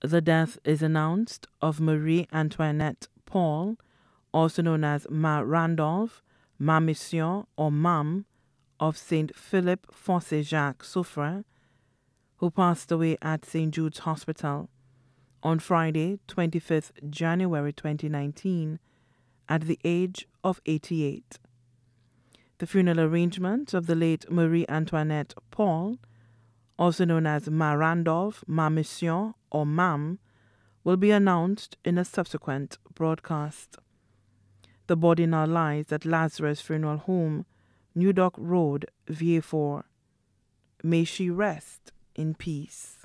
the death is announced of Marie Antoinette Paul, also known as Ma Randolph, Ma Mission, or Mam, of St. Philip Fosse Jacques Souffre, who passed away at St. Jude's Hospital on Friday, 25th January 2019, at the age of 88. The funeral arrangements of the late Marie Antoinette Paul also known as Ma Randolph, Ma Mission, or MAM, will be announced in a subsequent broadcast. The body now lies at Lazarus Funeral Home, New Dock Road, VA4. May she rest in peace.